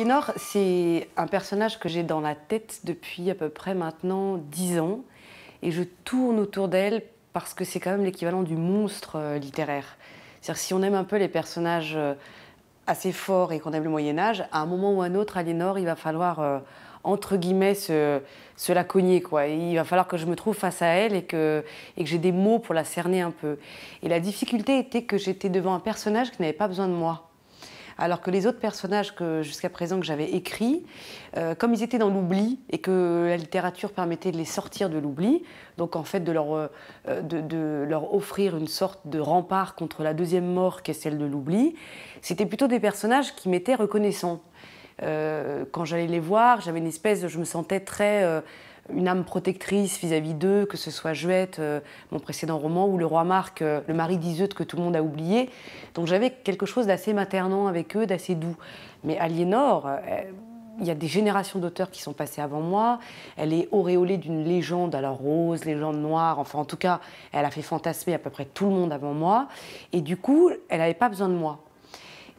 Aliénor, c'est un personnage que j'ai dans la tête depuis à peu près maintenant 10 ans. Et je tourne autour d'elle parce que c'est quand même l'équivalent du monstre euh, littéraire. C'est-à-dire si on aime un peu les personnages euh, assez forts et qu'on aime le Moyen Âge, à un moment ou un autre, Aliénor, il va falloir euh, entre guillemets se, la cogner quoi. il va falloir que je me trouve face à elle et que j'ai des mots pour la cerner un peu. Et la difficulté était que j'étais devant un personnage qui n'avait pas besoin de moi alors que les autres personnages que jusqu'à présent que j'avais écrits, euh, comme ils étaient dans l'oubli et que la littérature permettait de les sortir de l'oubli, donc en fait de leur, euh, de, leur offrir une sorte de rempart contre la deuxième mort qui est celle de l'oubli, c'était plutôt des personnages qui m'étaient reconnaissants. Euh, quand j'allais les voir, j'avais une espèce, je me sentais très une âme protectrice vis-à-vis d'eux, que ce soit Juette, euh, mon précédent roman, ou le roi Marc, euh, le mari d'Iseut que tout le monde a oublié. Donc j'avais quelque chose d'assez maternant avec eux, d'assez doux. Mais Aliénor, euh, il y a des générations d'auteurs qui sont passées avant moi. Elle est auréolée d'une légende, alors rose, légende noire, enfin en tout cas, elle a fait fantasmer à peu près tout le monde avant moi. Et du coup, elle n'avait pas besoin de moi.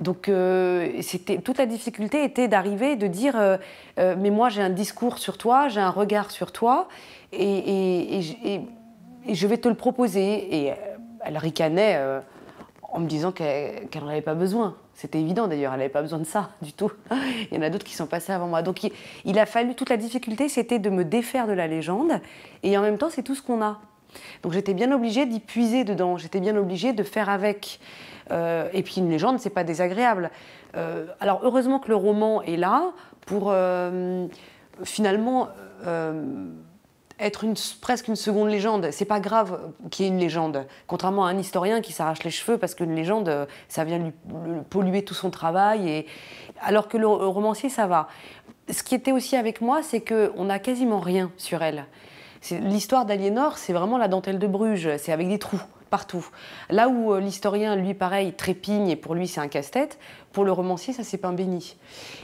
Donc euh, c'était toute la difficulté était d'arriver de dire euh, euh, mais moi j'ai un discours sur toi, j'ai un regard sur toi et, je vais te le proposer. Et elle ricanait en me disant qu'elle n'en avait pas besoin. C'était évident d'ailleurs, elle n'avait pas besoin de ça du tout. Il y en a d'autres qui sont passés avant moi. Donc il a fallu, toute la difficulté c'était de me défaire de la légende et en même temps c'est tout ce qu'on a. Donc j'étais bien obligée d'y puiser dedans, j'étais bien obligée de faire avec. Euh, et puis une légende, c'est pas désagréable. Euh, alors heureusement que le roman est là pour euh, finalement être presque une seconde légende. C'est pas grave qu'il y ait une légende, contrairement à un historien qui s'arrache les cheveux parce qu'une légende, ça vient lui, polluer tout son travail. Et... Alors que le romancier, ça va. Ce qui était aussi avec moi, c'est qu'on n'a quasiment rien sur elle. L'histoire d'Aliénor, c'est vraiment la dentelle de Bruges, c'est avec des trous partout. Là où euh, l'historien, lui, pareil, trépigne et pour lui c'est un casse-tête, pour le romancier, ça c'est un béni.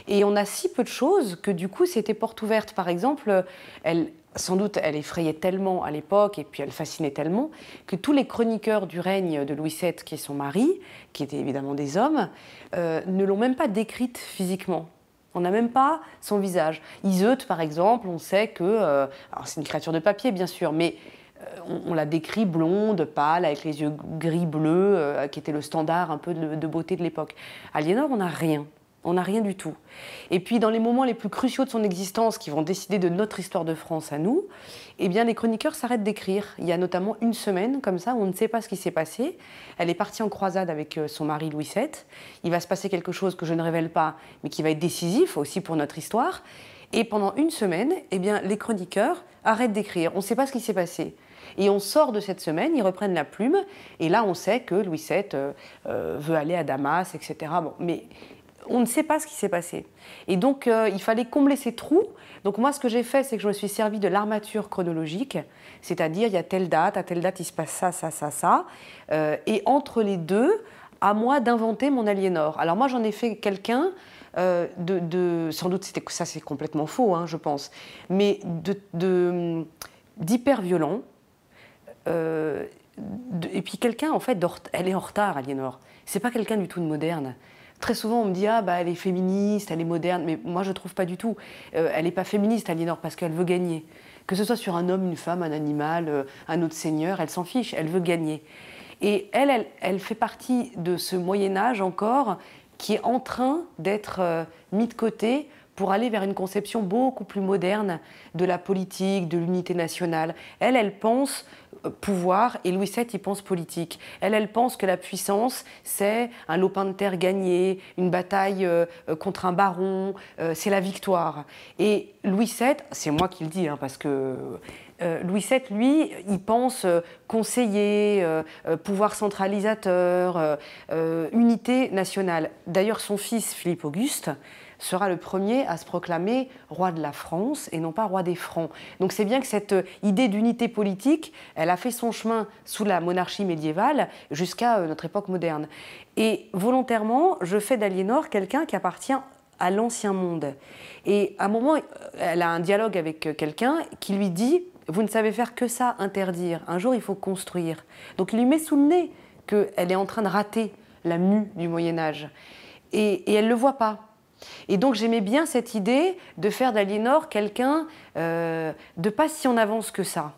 Et on a si peu de choses que du coup c'était porte ouverte. Par exemple, elle, sans doute, elle effrayait tellement à l'époque et puis elle fascinait tellement que tous les chroniqueurs du règne de Louis VII, qui est son mari, qui étaient évidemment des hommes, euh, ne l'ont même pas décrite physiquement. On n'a même pas son visage. Iseut, par exemple, on sait que. Euh, c'est une créature de papier, bien sûr, mais euh, on, la décrit blonde, pâle, avec les yeux gris-bleu, euh, qui était le standard un peu de, beauté de l'époque. Aliénor, on n'a rien. On n'a rien du tout. Et puis, dans les moments les plus cruciaux de son existence, qui vont décider de notre histoire de France à nous, eh bien, les chroniqueurs s'arrêtent d'écrire. Il y a notamment une semaine, comme ça, où on ne sait pas ce qui s'est passé. Elle est partie en croisade avec euh, son mari Louis VII. Il va se passer quelque chose que je ne révèle pas, mais qui va être décisif aussi pour notre histoire. Et pendant une semaine, eh bien, les chroniqueurs arrêtent d'écrire. On ne sait pas ce qui s'est passé. Et on sort de cette semaine, ils reprennent la plume, et là on sait que Louis VII euh, euh, veut aller à Damas, etc. Bon, mais on ne sait pas ce qui s'est passé. Et donc, euh, il fallait combler ces trous. Donc, moi, ce que j'ai fait, c'est que je me suis servi de l'armature chronologique, c'est-à-dire, il y a telle date, à telle date, il se passe ça, ça, ça, ça. et entre les deux, à moi d'inventer mon aliénor. Alors, moi, j'en ai fait quelqu'un. de, sans doute, ça c'est complètement faux, hein, je pense, mais d'hyper de, hum, violent, euh, et puis quelqu'un, en fait, elle est en retard, Aliénor. C'est pas quelqu'un du tout de moderne. Très souvent, on me dit ah bah elle est féministe, elle est moderne, mais moi je trouve pas du tout. Euh, elle n'est pas féministe, Aliénor, parce qu'elle veut gagner. Que ce soit sur un homme, une femme, un animal, euh, un autre seigneur, elle s'en fiche, elle veut gagner. Et elle, elle, fait partie de ce Moyen Âge encore qui est en train d'être mis de côté pour aller vers une conception beaucoup plus moderne de la politique, de l'unité nationale. Elle, elle pense euh, pouvoir et Louis VII y pense politique. Elle, elle pense que la puissance, c'est un lopin de terre gagné, une bataille euh, euh, contre un baron, c'est la victoire. Et Louis VII, c'est moi qui le dis, hein, parce que... Louis VII, lui, il pense conseiller, pouvoir centralisateur, unité nationale. D'ailleurs, son fils, Philippe Auguste, sera le premier à se proclamer roi de la France et non pas roi des Francs. Donc c'est bien que cette euh, idée d'unité politique, elle a fait son chemin sous la monarchie médiévale jusqu'à euh, notre époque moderne. Et volontairement, je fais d'Aliénor quelqu'un qui appartient à l'ancien monde. Et à un moment, elle a un dialogue avec euh, quelqu'un qui lui dit Vous ne savez faire que ça, interdire. Un jour, il faut construire. Donc il lui met sous le nez qu'elle est en train de rater la mue du Moyen Âge. Et, elle ne le voit pas. Et donc j'aimais bien cette idée de faire d'Aliénor quelqu'un euh, de pas si en avance que ça.